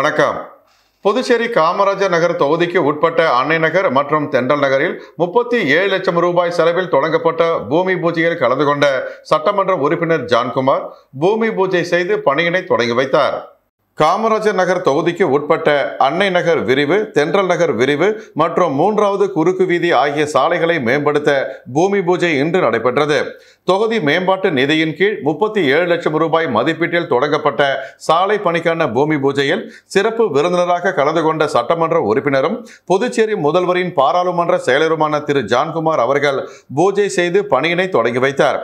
வணக்கம் புதுச்சேரி காமராஜர் நகர் தொகுதிக்கு உட்பட்ட அன்னை நகர் மற்றும் தென்றல் நகரில் முப்பத்தி ஏழு லட்சம் ரூபாய் செலவில் தொடங்கப்பட்ட பூமி பூஜையில் கலந்து கொண்ட சட்டமன்ற உறுப்பினர் ஜான்குமார் பூமி பூஜை செய்து பணியினை தொடங்கி வைத்தார் காமராஜர் நகர் தொகுதிக்கு உட்பட்ட அன்னை நகர் விரிவு தென்றல் நகர் விரிவு மற்றும் மூன்றாவது குறுக்கு வீதி ஆகிய சாலைகளை மேம்படுத்த பூமி பூஜை இன்று நடைபெற்றது தொகுதி மேம்பாட்டு நிதியின் கீழ் முப்பத்தி ஏழு லட்சம் ரூபாய் மதிப்பீட்டில் தொடங்கப்பட்ட சாலை பணிக்கான பூமி பூஜையில் சிறப்பு விருந்தினராக கலந்து கொண்ட சட்டமன்ற உறுப்பினரும் புதுச்சேரி முதல்வரின் பாராளுமன்ற செயலருமான திரு ஜான்குமார் அவர்கள் பூஜை செய்து பணியினை தொடங்கி வைத்தார்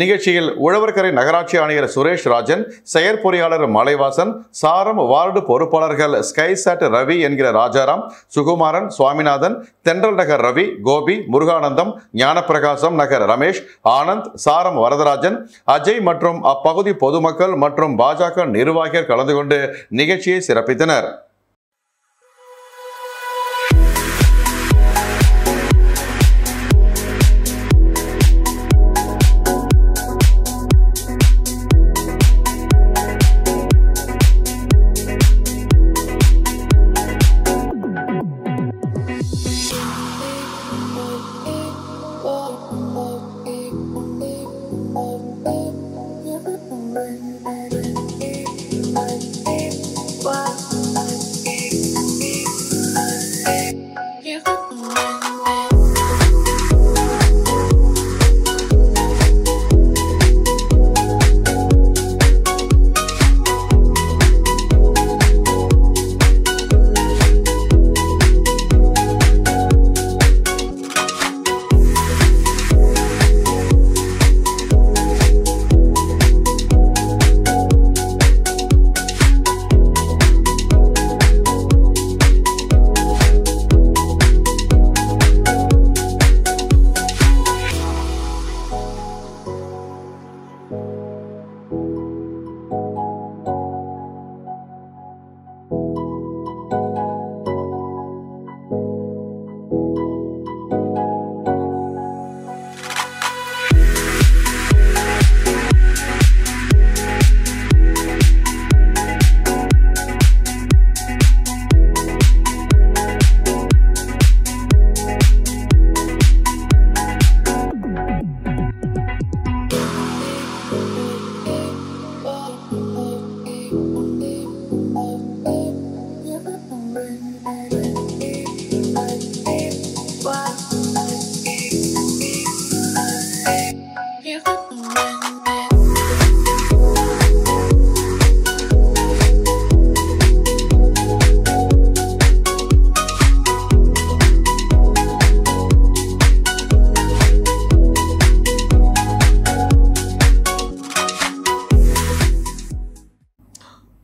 நிகழ்ச்சியில் உழவர்கரை நகராட்சி ஆணையர் சுரேஷ் ராஜன் செயற்பொறியாளர் மலைவாசன் சாரம் வார்டு பொறுப்பாளர்கள் ஸ்கைசாட் ரவி என்கிற ராஜாராம் சுகுமாரன் சுவாமிநாதன் தென்றல் நகர் ரவி கோபி முருகானந்தம் ஞானப்பிரகாசம் நகர் ரமேஷ் ஆனந்த் சாரம் வரதராஜன் அஜய் மற்றும் அப்பகுதி பொதுமக்கள் மற்றும் பாஜக நிர்வாகிகள் கலந்து கொண்டு நிகழ்ச்சியை சிறப்பித்தனர்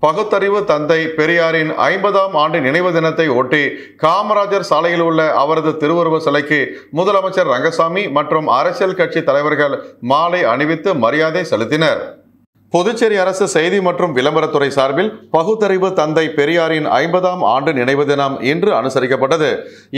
பகுத்தறிவு தந்தை பெரியாரின் ஐம்பதாம் ஆண்டு நினைவு தினத்தை ஒட்டி காமராஜர் சாலையில் உள்ள அவரது திருவுருவ சிலைக்கு முதலமைச்சர் ரங்கசாமி மற்றும் அரசியல் கட்சி தலைவர்கள் மாலை அணிவித்து மரியாதை செலுத்தினர் புதுச்சேரி அரசு செய்தி மற்றும் விளம்பரத்துறை சார்பில் பகுத்தறிவு தந்தை பெரியாரின் ஐம்பதாம் ஆண்டு நினைவு தினம் இன்று அனுசரிக்கப்பட்டது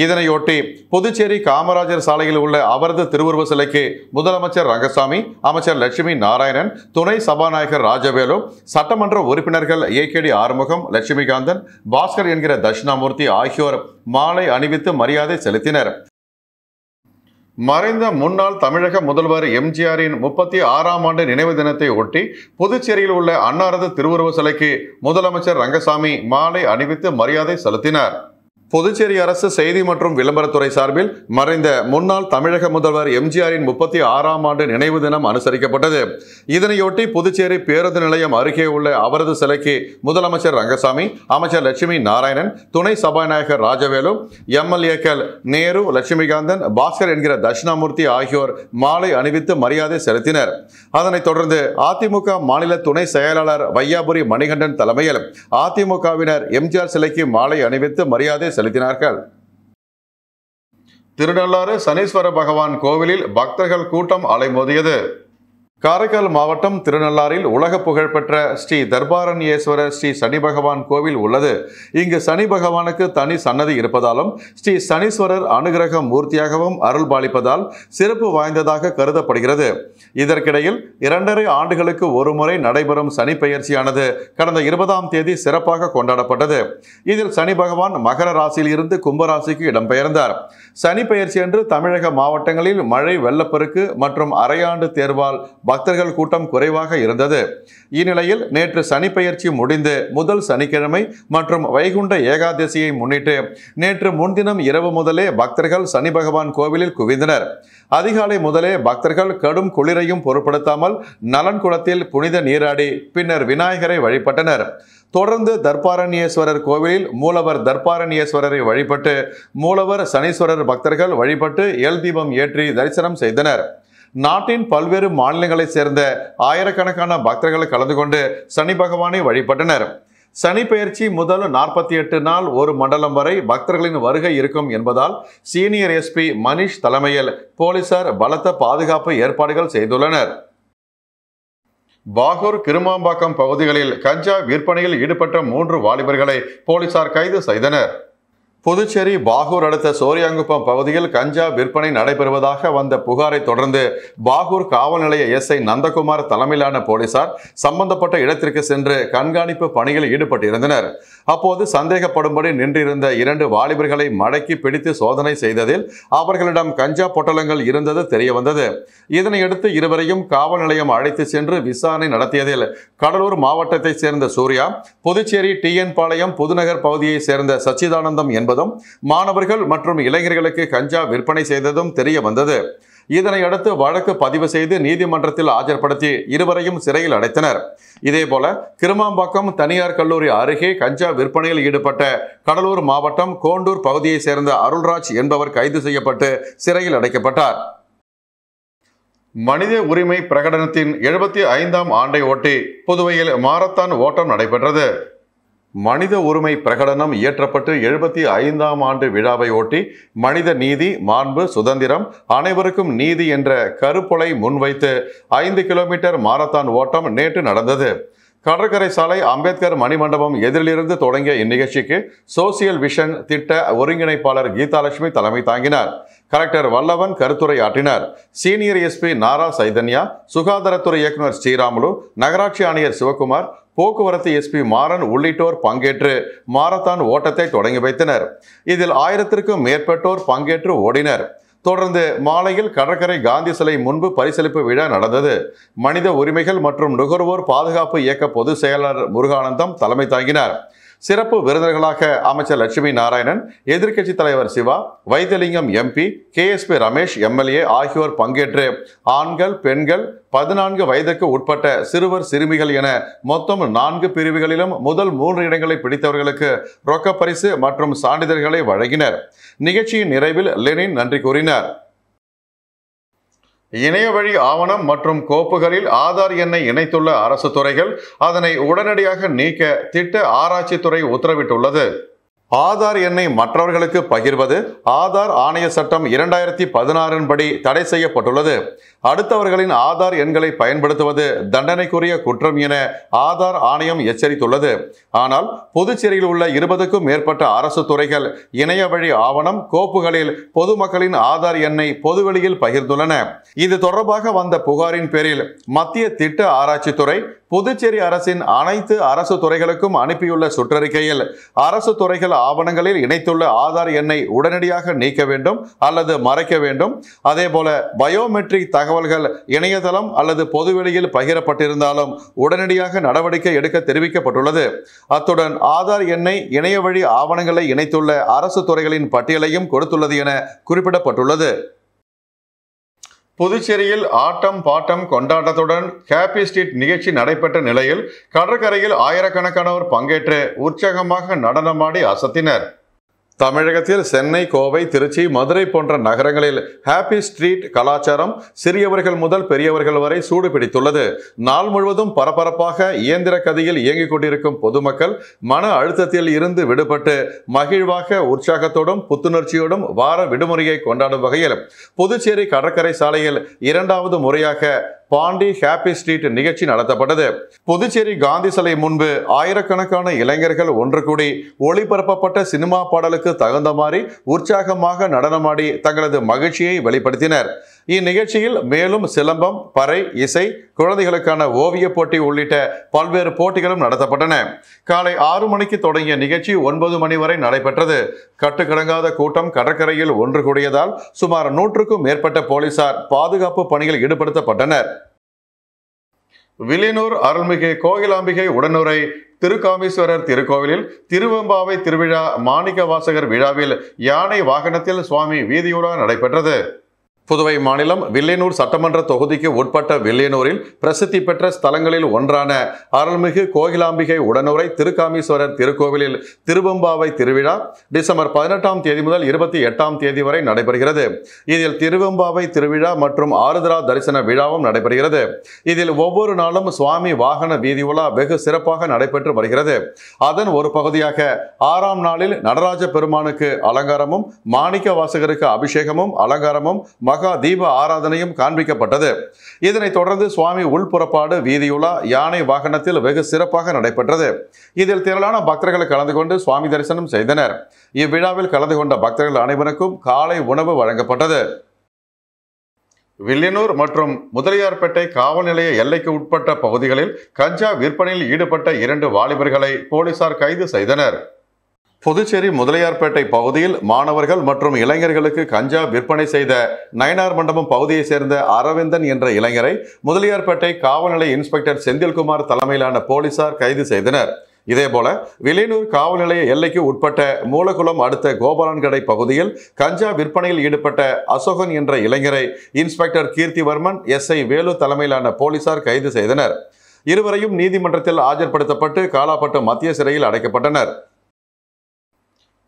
இதனையொட்டி புதுச்சேரி காமராஜர் சாலையில் உள்ள அவரது திருவுருவ சிலைக்கு முதலமைச்சர் ரங்கசாமி அமைச்சர் லட்சுமி நாராயணன் துணை சபாநாயகர் ராஜவேலு சட்டமன்ற உறுப்பினர்கள் ஏ கேடி ஆறுமுகம் லட்சுமிகாந்தன் பாஸ்கர் என்கிற தட்சிணாமூர்த்தி ஆகியோர் மாலை அணிவித்து மரியாதை செலுத்தினர் மறைந்த முன்னாள் தமிழக முதல்வர் எம்ஜிஆரின் முப்பத்தி ஆறாம் ஆண்டு நினைவு தினத்தை ஒட்டி புதுச்சேரியில் உள்ள அன்னாரது திருவுருவ சிலைக்கு முதலமைச்சர் ரங்கசாமி மாலை அணிவித்து மரியாதை செலுத்தினார் புதுச்சேரி அரசு செய்தி மற்றும் விளம்பரத்துறை சார்பில் மறைந்த முன்னாள் தமிழக முதல்வர் எம்ஜிஆரின் முப்பத்தி ஆறாம் ஆண்டு நினைவு தினம் அனுசரிக்கப்பட்டது இதனையொட்டி புதுச்சேரி பேருந்து நிலையம் அருகே உள்ள அவரது சிலைக்கு முதலமைச்சர் ரங்கசாமி அமைச்சர் லட்சுமி நாராயணன் துணை சபாநாயகர் ராஜவேலு எம்எல்ஏக்கள் நேரு லட்சுமிகாந்தன் பாஸ்கர் என்கிற தட்சிணாமூர்த்தி ஆகியோர் மாலை அணிவித்து மரியாதை செலுத்தினர் அதனைத் தொடர்ந்து அதிமுக மாநில துணை செயலாளர் வையாபுரி மணிகண்டன் தலைமையில் அதிமுகவினர் எம்ஜிஆர் சிலைக்கு மாலை அணிவித்து மரியாதை செலுத்தினார்கள் திருநள்ளாறு சனீஸ்வர பகவான் கோவிலில் பக்தர்கள் கூட்டம் அலைமோதியது காரைக்கால் மாவட்டம் திருநள்ளாறில் உலக புகழ்பெற்ற ஸ்ரீ தர்பாரண்யேஸ்வரர் ஸ்ரீ சனி பகவான் கோவில் உள்ளது இங்கு சனி பகவானுக்கு தனி சன்னதி இருப்பதாலும் ஸ்ரீ சனீஸ்வரர் அனுகிரக மூர்த்தியாகவும் அருள் பாலிப்பதால் சிறப்பு வாய்ந்ததாக கருதப்படுகிறது இதற்கிடையில் இரண்டரை ஆண்டுகளுக்கு ஒருமுறை நடைபெறும் சனி பயிற்சியானது கடந்த இருபதாம் தேதி சிறப்பாக கொண்டாடப்பட்டது இதில் சனி பகவான் மகர ராசியில் இருந்து கும்பராசிக்கு இடம்பெயர்ந்தார் சனி என்று தமிழக மாவட்டங்களில் மழை வெள்ளப்பெருக்கு மற்றும் அரையாண்டு தேர்வால் பக்தர்கள் கூட்டம் குறைவாக இருந்தது இந்நிலையில் நேற்று சனிப்பெயர்ச்சி முடிந்து முதல் சனிக்கிழமை மற்றும் வைகுண்ட ஏகாதசியை முன்னிட்டு நேற்று முன்தினம் இரவு முதலே பக்தர்கள் சனி பகவான் கோவிலில் குவிந்தனர் அதிகாலை முதலே பக்தர்கள் கடும் குளிரையும் பொருட்படுத்தாமல் நலன் குளத்தில் புனித நீராடி பின்னர் விநாயகரை வழிபட்டனர் தொடர்ந்து தர்பாரண்யேஸ்வரர் கோவிலில் மூலவர் தர்பாரண்யேஸ்வரரை வழிபட்டு மூலவர் சனீஸ்வரர் பக்தர்கள் வழிபட்டு எல் தீபம் ஏற்றி தரிசனம் செய்தனர் நாட்டின் பல்வேறு மாநிலங்களைச் சேர்ந்த ஆயிரக்கணக்கான பக்தர்கள் கலந்து கொண்டு சனி பகவானை வழிபட்டனர் சனி பெயர்ச்சி முதல் நாற்பத்தி எட்டு நாள் ஒரு மண்டலம் வரை பக்தர்களின் வருகை இருக்கும் என்பதால் சீனியர் எஸ்பி மணிஷ் தலைமையில் போலீசார் பலத்த பாதுகாப்பு ஏற்பாடுகள் செய்துள்ளனர் பாகூர் கிருமாம்பாக்கம் பகுதிகளில் கஞ்சா விற்பனையில் ஈடுபட்ட மூன்று வாலிபர்களை போலீசார் கைது செய்தனர் புதுச்சேரி பாகூர் அடுத்த சோரியாங்குப்பம் பகுதியில் கஞ்சா விற்பனை நடைபெறுவதாக வந்த புகாரை தொடர்ந்து பாகூர் காவல் நிலைய எஸ்ஐ நந்தகுமார் தலைமையிலான போலீசார் சம்பந்தப்பட்ட இடத்திற்கு சென்று கண்காணிப்பு பணியில் ஈடுபட்டிருந்தனர் அப்போது சந்தேகப்படும்படி நின்றிருந்த இரண்டு வாலிபர்களை மடக்கி பிடித்து சோதனை செய்ததில் அவர்களிடம் கஞ்சா பொட்டலங்கள் இருந்தது தெரியவந்தது இதனையடுத்து இருவரையும் காவல் நிலையம் அழைத்து சென்று விசாரணை நடத்தியதில் கடலூர் மாவட்டத்தைச் சேர்ந்த சூர்யா புதுச்சேரி டிஎன் பாளையம் புதுநகர் பகுதியைச் சேர்ந்த சச்சிதானந்தம் என்பவர் என்பதும் மாணவர்கள் மற்றும் இளைஞர்களுக்கு கஞ்சா விற்பனை செய்ததும் தெரிய வந்தது இதனையடுத்து வழக்கு பதிவு செய்து நீதிமன்றத்தில் ஆஜர்படுத்தி இருவரையும் சிறையில் அடைத்தனர் இதேபோல கிருமாம்பாக்கம் தனியார் கல்லூரி அருகே கஞ்சா விற்பனையில் ஈடுபட்ட கடலூர் மாவட்டம் கோண்டூர் பகுதியைச் சேர்ந்த அருள்ராஜ் என்பவர் கைது செய்யப்பட்டு சிறையில் அடைக்கப்பட்டார் மனித உரிமை பிரகடனத்தின் எழுபத்தி ஐந்தாம் ஆண்டை ஒட்டி புதுவையில் மாரத்தான் ஓட்டம் நடைபெற்றது மனித உரிமை பிரகடனம் இயற்றப்பட்டு எழுபத்தி ஐந்தாம் ஆண்டு விழாவை ஒட்டி மனித நீதி மாண்பு சுதந்திரம் அனைவருக்கும் நீதி என்ற கருப்பொலை முன்வைத்து ஐந்து கிலோமீட்டர் மாரத்தான் ஓட்டம் நேற்று நடந்தது கடற்கரை சாலை அம்பேத்கர் மணிமண்டபம் எதிரிலிருந்து தொடங்கிய இந்நிகழ்ச்சிக்கு சோசியல் விஷன் திட்ட ஒருங்கிணைப்பாளர் கீதாலட்சுமி தலைமை தாங்கினார் கலெக்டர் வல்லவன் கருத்துரை ஆற்றினார் சீனியர் எஸ்பி நாரா சைதன்யா சுகாதாரத்துறை இயக்குநர் ஸ்ரீராமுலு நகராட்சி ஆணையர் சிவகுமார் போக்குவரத்து எஸ்பி மாறன் உள்ளிட்டோர் பங்கேற்று மாரத்தான் ஓட்டத்தை தொடங்கி வைத்தனர் இதில் ஆயிரத்திற்கும் மேற்பட்டோர் பங்கேற்று ஓடினர் தொடர்ந்து மாலையில் கடற்கரை காந்தி சிலை முன்பு பரிசளிப்பு விழா நடந்தது மனித உரிமைகள் மற்றும் நுகர்வோர் பாதுகாப்பு இயக்க பொதுச் செயலாளர் முருகானந்தம் தலைமை தாங்கினார் சிறப்பு விருந்தினர்களாக அமைச்சர் லட்சுமி நாராயணன் எதிர்க்கட்சித் தலைவர் Siva Vaithilingam MP K S P Ramesh MLA ஆகியோர் பங்கேற்று ஆண்கள் பெண்கள் பதினான்கு வயதுக்கு உட்பட்ட சிறுவர் சிறுமிகள் என மொத்தம் நான்கு பிரிவுகளிலும் முதல் மூன்று இடங்களை பிடித்தவர்களுக்கு ரொக்க பரிசு மற்றும் சான்றிதழ்களை வழங்கினர் நிகழ்ச்சியின் நிறைவில் லெனின் நன்றி கூறினார் இணைய வழி ஆவணம் மற்றும் கோப்புகளில் ஆதார் எண்ணை இணைத்துள்ள அரசு துறைகள் அதனை உடனடியாக நீக்க திட்ட ஆராய்ச்சித்துறை உத்தரவிட்டுள்ளது ஆதார் எண்ணை மற்றவர்களுக்கு பகிர்வது ஆதார் ஆணைய சட்டம் இரண்டாயிரத்தி பதினாறின் படி தடை செய்யப்பட்டுள்ளது அடுத்தவர்களின் ஆதார் எண்களை பயன்படுத்துவது தண்டனைக்குரிய குற்றம் என ஆதார் ஆணையம் எச்சரித்துள்ளது ஆனால் புதுச்சேரியில் உள்ள இருபதுக்கும் மேற்பட்ட அரசு துறைகள் இணைய வழி ஆவணம் கோப்புகளில் பொதுமக்களின் ஆதார் எண்ணை பொதுவெளியில் பகிர்ந்துள்ளன இது தொடர்பாக வந்த புகாரின் பேரில் மத்திய திட்ட ஆராய்ச்சித்துறை புதுச்சேரி அரசின் அனைத்து அரசு துறைகளுக்கும் அனுப்பியுள்ள சுற்றறிக்கையில் அரசு துறைகள் ஆவணங்களில் இணைத்துள்ள ஆதார் எண்ணை உடனடியாக நீக்க வேண்டும் அல்லது மறைக்க வேண்டும் அதே போல பயோமெட்ரிக் தகவல்கள் இணையதளம் அல்லது பொதுவெளியில் பகிரப்பட்டிருந்தாலும் உடனடியாக நடவடிக்கை எடுக்க தெரிவிக்கப்பட்டுள்ளது அத்துடன் ஆதார் எண்ணை இணைய வழி ஆவணங்களை இணைத்துள்ள அரசு துறைகளின் பட்டியலையும் கொடுத்துள்ளது என குறிப்பிடப்பட்டுள்ளது புதுச்சேரியில் ஆட்டம் பாட்டம் கொண்டாட்டத்துடன் ஹாப்பி ஸ்ட்ரீட் நிகழ்ச்சி நடைபெற்ற நிலையில் கடற்கரையில் ஆயிரக்கணக்கானோர் பங்கேற்று உற்சாகமாக நடனமாடி அசத்தினர் தமிழகத்தில் சென்னை கோவை திருச்சி மதுரை போன்ற நகரங்களில் ஹாப்பி ஸ்ட்ரீட் கலாச்சாரம் சிறியவர்கள் முதல் பெரியவர்கள் வரை சூடு பிடித்துள்ளது நாள் முழுவதும் பரபரப்பாக இயந்திர கதையில் இயங்கிக் கொண்டிருக்கும் பொதுமக்கள் மன அழுத்தத்தில் இருந்து விடுபட்டு மகிழ்வாக உற்சாகத்தோடும் புத்துணர்ச்சியோடும் வார விடுமுறையை கொண்டாடும் வகையில் புதுச்சேரி கடற்கரை சாலையில் இரண்டாவது முறையாக பாண்டி ஹாப்பி ஸ்ட்ரீட் நிகழ்ச்சி நடத்தப்பட்டது புதுச்சேரி காந்தி சிலை முன்பு ஆயிரக்கணக்கான இளைஞர்கள் ஒன்று கூடி ஒளிபரப்பப்பட்ட சினிமா பாடலுக்கு தகுந்த மாதிரி உற்சாகமாக நடனமாடி தங்களது மகிழ்ச்சியை வெளிப்படுத்தினர் இந்நிகழ்ச்சியில் மேலும் சிலம்பம் பறை இசை குழந்தைகளுக்கான ஓவிய போட்டி உள்ளிட்ட பல்வேறு போட்டிகளும் நடத்தப்பட்டன காலை ஆறு மணிக்கு தொடங்கிய நிகழ்ச்சி ஒன்பது மணி வரை நடைபெற்றது கட்டுக்கடங்காத கூட்டம் கடற்கரையில் ஒன்று கூடியதால் சுமார் நூற்றுக்கும் மேற்பட்ட போலீசார் பாதுகாப்பு பணியில் ஈடுபடுத்தப்பட்டனர் வில்லியனூர் அருள்மிகு கோகிலாம்பிகை உடனுரை திருக்காமீஸ்வரர் திருக்கோவிலில் திருவெம்பாவை திருவிழா மாணிக்க வாசகர் விழாவில் யானை வாகனத்தில் சுவாமி வீதியுலா நடைபெற்றது புதுவை மாநிலம் வில்லியனூர் சட்டமன்ற தொகுதிக்கு உட்பட்ட வில்லியனூரில் பிரசித்தி பெற்ற ஸ்தலங்களில் ஒன்றான அருள்மிகு கோகிலாம்பிகை உடனுரை திருக்காமீஸ்வரர் திருக்கோவிலில் திருவெம்பாவை திருவிழா டிசம்பர் பதினெட்டாம் தேதி முதல் இருபத்தி எட்டாம் தேதி வரை நடைபெறுகிறது இதில் திருவெம்பாவை திருவிழா மற்றும் ஆருத்ரா தரிசன விழாவும் நடைபெறுகிறது இதில் ஒவ்வொரு நாளும் சுவாமி வாகன வீதி உலா வெகு சிறப்பாக நடைபெற்று வருகிறது அதன் ஒரு பகுதியாக ஆறாம் நாளில் நடராஜ பெருமானுக்கு அலங்காரமும் மாணிக்க வாசகருக்கு அபிஷேகமும் அலங்காரமும் மகா தீப ஆராதனையும் காண்பிக்கப்பட்டது இதனைத் தொடர்ந்து சுவாமி உள்புறப்பாடு வீதியுலா யானை வாகனத்தில் வெகு சிறப்பாக நடைபெற்றது இதில் திரளான பக்தர்கள் கலந்து கொண்டு சுவாமி தரிசனம் செய்தனர் இவ்விழாவில் கலந்து கொண்ட பக்தர்கள் அனைவருக்கும் காலை உணவு வழங்கப்பட்டது வில்லியனூர் மற்றும் முதலியார்பேட்டை காவல் நிலைய எல்லைக்கு உட்பட்ட பகுதிகளில் கஞ்சா விற்பனையில் ஈடுபட்ட இரண்டு வாலிபர்களை போலீசார் கைது செய்தனர் புதுச்சேரி முதலியார்பேட்டை பகுதியில் மாணவர்கள் மற்றும் இளைஞர்களுக்கு கஞ்சா விற்பனை செய்த நயனார் மண்டபம் பகுதியைச் சேர்ந்த அரவிந்தன் என்ற இளைஞரை முதலியார்பேட்டை காவல்நிலை இன்ஸ்பெக்டர் செந்தில்குமார் தலைமையிலான போலீசார் கைது செய்தனர் இதேபோல விளைநூர் காவல்நிலைய எல்லைக்கு உட்பட்ட மூலகுளம் அடுத்த கோபாலன்கடை பகுதியில் கஞ்சா விற்பனையில் ஈடுபட்ட அசோகன் என்ற இளைஞரை inspector Keerthivarman S I Velu தலைமையிலான போலீசார் கைது செய்தனர் இருவரையும் நீதிமன்றத்தில் ஆஜர்படுத்தப்பட்டு காலாப்பட்டு மத்திய சிறையில் அடைக்கப்பட்டனர்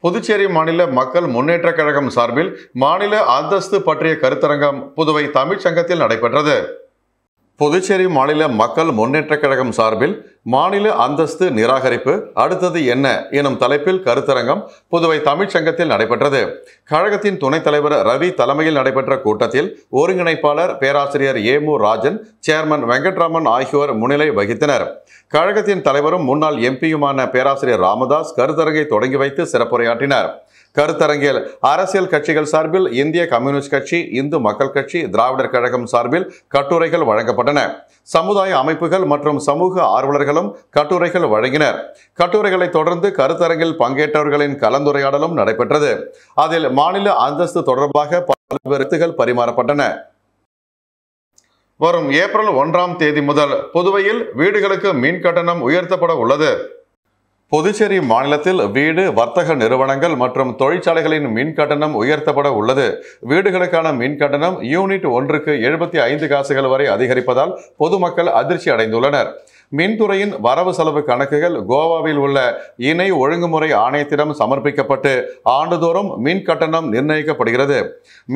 புதுச்சேரி மாநில மக்கள் முன்னேற்ற கழகம் சார்பில் மாநில அந்தஸ்து பற்றிய கருத்தரங்கம் புதுவை தமிழ்ச்சங்கத்தில் நடைபெற்றது புதுச்சேரி மாநில மக்கள் முன்னேற்ற கழகம் சார்பில் மாநில அந்தஸ்து நிராகரிப்பு அடுத்தது என்ன எனும் தலைப்பில் கருத்தரங்கம் புதுவை தமிழ்ச்சங்கத்தில் நடைபெற்றது கழகத்தின் துணைத் தலைவர் ரவி தலைமையில் நடைபெற்ற கூட்டத்தில் ஒருங்கிணைப்பாளர் பேராசிரியர் ஏமு ராஜன் சேர்மன் வெங்கட்ராமன் ஆகியோர் முன்னிலை வகித்தனர் கழகத்தின் தலைவரும் முன்னாள் எம்பியுமான பேராசிரியர் ராமதாஸ் கருத்தரங்கை தொடங்கி வைத்து சிறப்புரையாற்றினார் கருத்தரங்கில் அரசியல் கட்சிகள் சார்பில் இந்திய கம்யூனிஸ்ட் கட்சி இந்து மக்கள் கட்சி திராவிடர் கழகம் சார்பில் கட்டுரைகள் வழங்கப்பட்டன சமுதாய அமைப்புகள் மற்றும் சமூக ஆர்வலர்களும் கட்டுரைகள் வழங்கினர் கட்டுரைகளை தொடர்ந்து கருத்தரங்கில் பங்கேற்றவர்களின் கலந்துரையாடலும் நடைபெற்றது அதில் மாநில அந்தஸ்து தொடர்பாக பல்வேறு பரிமாறப்பட்டன வரும் ஏப்ரல் ஒன்றாம் தேதி முதல் புதுவையில் வீடுகளுக்கு மின் கட்டணம் உயர்த்தப்பட உள்ளது புதுச்சேரி மாநிலத்தில் வீடு வர்த்தக நிறுவனங்கள் மற்றும் தொழிற்சாலைகளின் மின் கட்டணம் உயர்த்தப்பட உள்ளது வீடுகளுக்கான மின் கட்டணம் யூனிட் ஒன்றுக்கு எழுபத்தி ஐந்து காசுகள் வரை அதிகரிப்பதால் பொதுமக்கள் அதிர்ச்சி அடைந்துள்ளனர் மின்துறையின் வரவு செலவு கணக்குகள் கோவாவில் உள்ள இணை ஒழுங்குமுறை ஆணையத்திடம் சமர்ப்பிக்கப்பட்டு ஆண்டுதோறும் மின் கட்டணம் நிர்ணயிக்கப்படுகிறது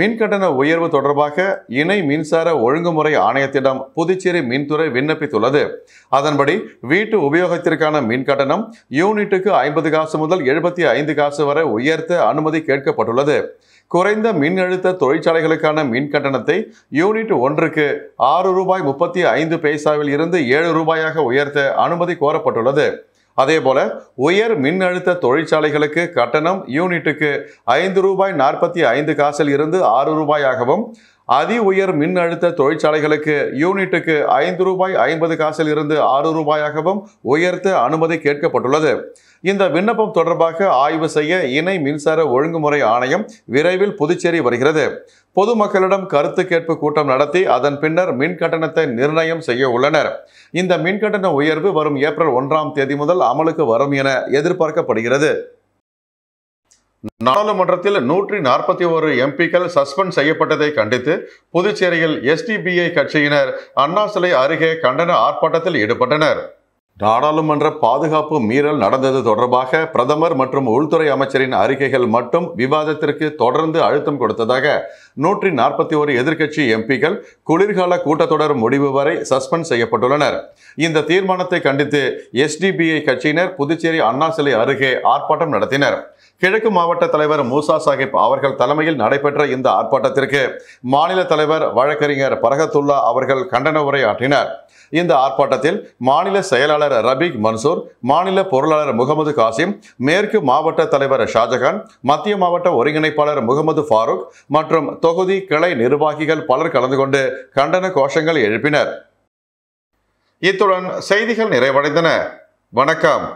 மின் கட்டண உயர்வு தொடர்பாக இணை மின்சார ஒழுங்குமுறை ஆணையத்திடம் புதுச்சேரி மின்துறை விண்ணப்பித்துள்ளது அதன்படி வீட்டு உபயோகத்திற்கான மின் கட்டணம் யூனிட்டுக்கு ஐம்பது காசு முதல் எழுபத்தி ஐந்து காசு வரை உயர்த்த அனுமதி கேட்கப்பட்டுள்ளது குறைந்த மின் அழுத்த தொழிற்சாலைகளுக்கான மின் கட்டணத்தை யூனிட் ஒன்றுக்கு ஆறு ரூபாய் முப்பத்தி ஐந்து பைசாவில் இருந்து ஏழு ரூபாயாக உயர்த்த அனுமதி கோரப்பட்டுள்ளது அதேபோல உயர் மின்னழுத்த தொழிற்சாலைகளுக்கு கட்டணம் யூனிட்டுக்கு ஐந்து ரூபாய் நாற்பத்தி ஐந்து காசில் இருந்து ஆறு ரூபாயாகவும் அதி உயர் மின் அழுத்த தொழிற்சாலைகளுக்கு யூனிட்டுக்கு ஐந்து ரூபாய் ஐம்பது காசில் இருந்து ஆறு ரூபாயாகவும் உயர்த்த அனுமதி கேட்கப்பட்டுள்ளது இந்த விண்ணப்பம் தொடர்பாக ஆய்வு செய்ய இணை மின்சார ஒழுங்குமுறை ஆணையம் விரைவில் புதுச்சேரி வருகிறது பொதுமக்களிடம் கருத்து கேட்பு கூட்டம் நடத்தி அதன் பின்னர் மின் கட்டணத்தை நிர்ணயம் செய்ய உள்ளனர் இந்த மின் கட்டண உயர்வு வரும் ஏப்ரல் ஒன்றாம் தேதி முதல் அமலுக்கு வரும் என எதிர்பார்க்கப்படுகிறது நாடாளுமன்றத்தில் நூற்றி நாற்பத்தி ஒரு எம்பிக்கள் சஸ்பெண்ட் செய்யப்பட்டதை கண்டித்து புதுச்சேரியில் எஸ்டிபிஐ கட்சியினர் அண்ணா சிலை அருகே கண்டன ஆர்ப்பாட்டத்தில் ஈடுபட்டனர் நாடாளுமன்ற பாதுகாப்பு மீறல் நடந்தது தொடர்பாக பிரதமர் மற்றும் உள்துறை அமைச்சரின் அறிக்கைகள் மட்டும் விவாதத்திற்கு தொடர்ந்து அழுத்தம் கொடுத்ததாக நூற்றி நாற்பத்தி ஒரு எதிர்க்கட்சி எம்பிக்கள் குளிர்கால கூட்டத்தொடர் முடிவு வரை சஸ்பெண்ட் செய்யப்பட்டுள்ளனர் இந்த தீர்மானத்தை கண்டித்து எஸ்டிபிஐ கட்சியினர் புதுச்சேரி அண்ணா சிலை அருகே ஆர்ப்பாட்டம் நடத்தினர் கிழக்கு மாவட்ட தலைவர் மூசா சாஹிப் அவர்கள் தலைமையில் நடைபெற்ற இந்த ஆர்ப்பாட்டத்திற்கு மாநில தலைவர் வழக்கறிஞர் பரகத்துல்லா அவர்கள் கண்டன உரை இந்த ஆர்ப்பாட்டத்தில் மாநில செயலாளர் ரபீக் மன்சூர் மாநில பொருளாளர் முகமது காசிம் மேற்கு மாவட்ட தலைவர் ஷாஜகான் மத்திய மாவட்ட ஒருங்கிணைப்பாளர் முகமது ஃபாரூக் மற்றும் தொகுதி கிளை நிர்வாகிகள் பலர் கலந்து கொண்டு கண்டன கோஷங்கள் எழுப்பினர் இத்துடன் செய்திகள் நிறைவடைந்தன வணக்கம்